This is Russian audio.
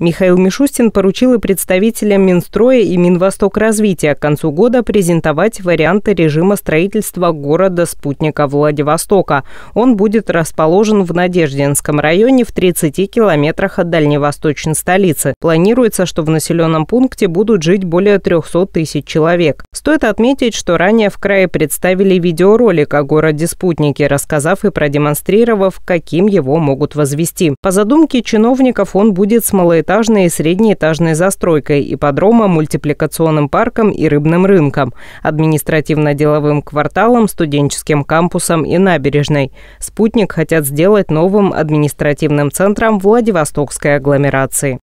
Михаил Мишустин поручил и представителям Минстроя и Минвосток развития к концу года презентовать варианты режима строительства города-спутника Владивостока. Он будет расположен в Надеждинском районе в 30 километрах от дальневосточной столицы. Планируется, что в населенном пункте будут жить более 300 тысяч человек. Стоит отметить, что ранее в крае представили видеоролик о городе-спутнике, рассказав и продемонстрировав, каким его могут возвести. По задумке чиновников он будет с малоэтажным многоэтажной и среднеэтажной застройкой, ипподромом, мультипликационным парком и рыбным рынком, административно-деловым кварталом, студенческим кампусом и набережной. «Спутник» хотят сделать новым административным центром Владивостокской агломерации.